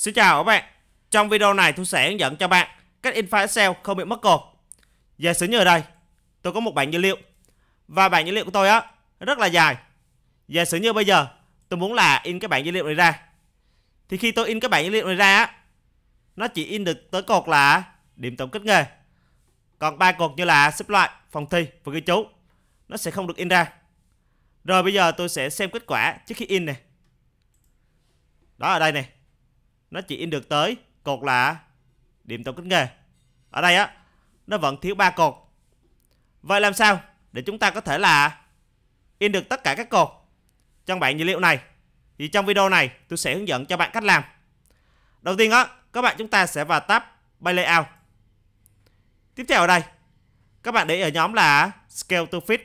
Xin chào các bạn. Trong video này tôi sẽ hướng dẫn cho bạn cách in file Excel không bị mất cột. Giả sử như ở đây, tôi có một bảng dữ liệu và bảng dữ liệu của tôi á rất là dài. Giả sử như bây giờ tôi muốn là in cái bảng dữ liệu này ra. Thì khi tôi in cái bảng dữ liệu này ra á, nó chỉ in được tới cột là điểm tổng kết nghề. Còn ba cột như là xếp loại, phòng thi và ghi chú nó sẽ không được in ra. Rồi bây giờ tôi sẽ xem kết quả trước khi in này. Đó ở đây này nó chỉ in được tới cột là điểm tổng kết nghề. Ở đây á, nó vẫn thiếu ba cột. Vậy làm sao để chúng ta có thể là in được tất cả các cột trong bảng dữ liệu này? Thì trong video này tôi sẽ hướng dẫn cho bạn cách làm. Đầu tiên á, các bạn chúng ta sẽ vào tab Bay Layout. Tiếp theo ở đây, các bạn để ở nhóm là Scale to Fit.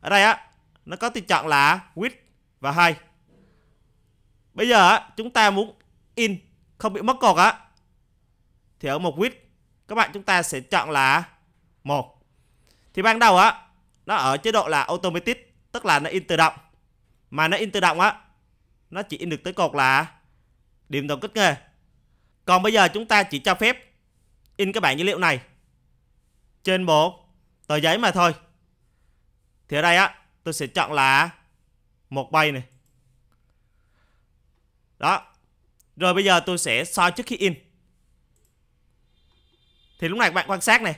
Ở đây á, nó có tùy chọn là Width và Height. Bây giờ á, chúng ta muốn in không bị mất cột á thì ở một width các bạn chúng ta sẽ chọn là một thì ban đầu á nó ở chế độ là automatic tức là nó in tự động mà nó in tự động á nó chỉ in được tới cột là điểm tổng kích nghề còn bây giờ chúng ta chỉ cho phép in các bạn dữ liệu này trên một tờ giấy mà thôi thì ở đây á tôi sẽ chọn là một bay này đó rồi bây giờ tôi sẽ soi trước khi in Thì lúc này các bạn quan sát này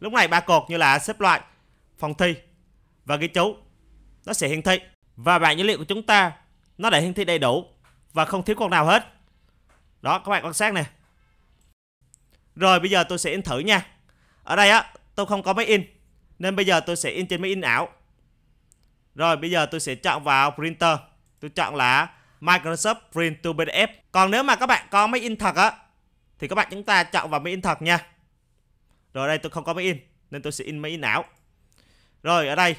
Lúc này ba cột như là xếp loại Phòng thi Và ghi chú Nó sẽ hiển thị Và bảng dữ liệu của chúng ta Nó đã hiển thị đầy đủ Và không thiếu cột nào hết Đó các bạn quan sát này Rồi bây giờ tôi sẽ in thử nha Ở đây á tôi không có máy in Nên bây giờ tôi sẽ in trên máy in ảo Rồi bây giờ tôi sẽ chọn vào printer Tôi chọn là Microsoft Print to PDF. Còn nếu mà các bạn có máy in thật á thì các bạn chúng ta chọn vào máy in thật nha. Rồi đây tôi không có máy in nên tôi sẽ in máy in ảo. Rồi ở đây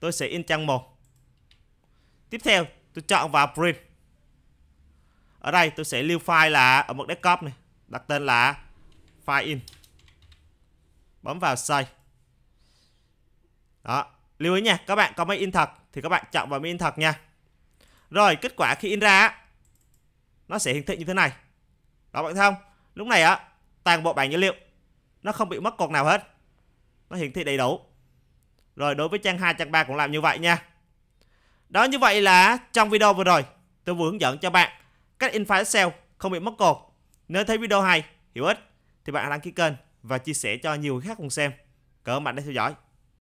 tôi sẽ in trang 1. Tiếp theo tôi chọn vào print. Ở đây tôi sẽ lưu file là ở một desktop này, đặt tên là file in. Bấm vào save. Đó, lưu ý nha, các bạn có máy in thật thì các bạn chọn vào máy in thật nha. Rồi kết quả khi in ra Nó sẽ hiển thị như thế này Đó bạn thấy không Lúc này á toàn bộ bảng dữ liệu Nó không bị mất cột nào hết Nó hiển thị đầy đủ Rồi đối với trang 2 trang 3 cũng làm như vậy nha Đó như vậy là trong video vừa rồi Tôi vừa hướng dẫn cho bạn cách in file Excel không bị mất cột Nếu thấy video hay, hữu ích thì bạn đăng ký kênh và chia sẻ cho nhiều người khác cùng xem. Cảm ơn bạn đã theo dõi.